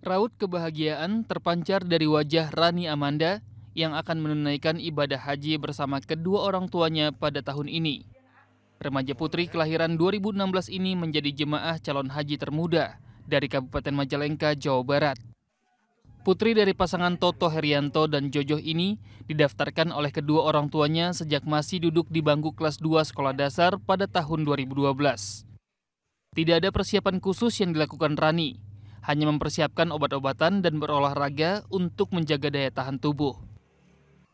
Raut kebahagiaan terpancar dari wajah Rani Amanda yang akan menunaikan ibadah haji bersama kedua orang tuanya pada tahun ini. Remaja putri kelahiran 2016 ini menjadi jemaah calon haji termuda dari Kabupaten Majalengka, Jawa Barat. Putri dari pasangan Toto Herianto dan Jojo ini didaftarkan oleh kedua orang tuanya sejak masih duduk di bangku kelas 2 sekolah dasar pada tahun 2012. Tidak ada persiapan khusus yang dilakukan Rani hanya mempersiapkan obat-obatan dan berolahraga untuk menjaga daya tahan tubuh.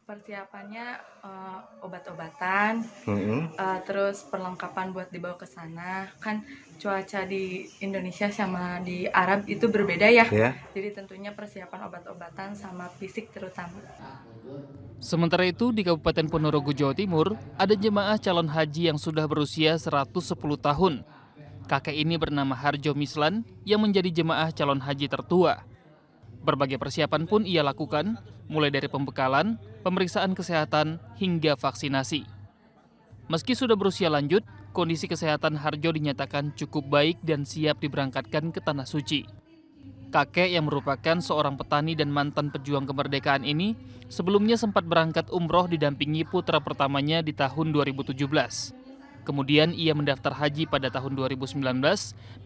Persiapannya uh, obat-obatan, mm-hmm. uh, terus perlengkapan buat dibawa ke sana. Kan cuaca di Indonesia sama di Arab itu berbeda ya. Yeah. Jadi tentunya persiapan obat-obatan sama fisik terutama. Sementara itu di Kabupaten Ponorogo Jawa Timur ada jemaah calon haji yang sudah berusia 110 tahun Kakek ini bernama Harjo Mislan yang menjadi jemaah calon haji tertua. Berbagai persiapan pun ia lakukan, mulai dari pembekalan, pemeriksaan kesehatan, hingga vaksinasi. Meski sudah berusia lanjut, kondisi kesehatan Harjo dinyatakan cukup baik dan siap diberangkatkan ke Tanah Suci. Kakek yang merupakan seorang petani dan mantan pejuang kemerdekaan ini sebelumnya sempat berangkat umroh didampingi putra pertamanya di tahun 2017. Kemudian ia mendaftar haji pada tahun 2019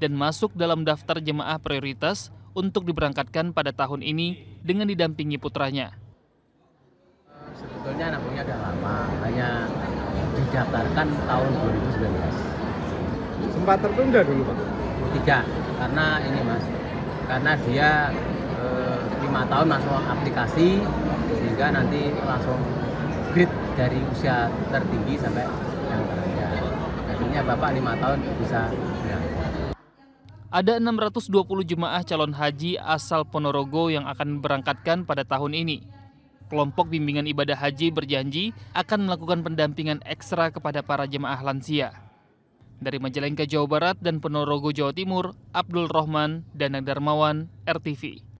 dan masuk dalam daftar jemaah prioritas untuk diberangkatkan pada tahun ini dengan didampingi putranya. Sebetulnya anak sudah lama, hanya didaftarkan tahun 2019. Sempat tertunda dulu Pak? Tidak, karena ini Mas, karena dia eh, lima tahun masuk aplikasi sehingga nanti langsung grid dari usia tertinggi sampai yang terakhir targetnya Bapak 5 tahun bisa ya. ada 620 jemaah calon haji asal Ponorogo yang akan berangkatkan pada tahun ini. Kelompok bimbingan ibadah haji berjanji akan melakukan pendampingan ekstra kepada para jemaah lansia. Dari Majalengka Jawa Barat dan Ponorogo Jawa Timur, Abdul Rohman, dan Darmawan, RTV.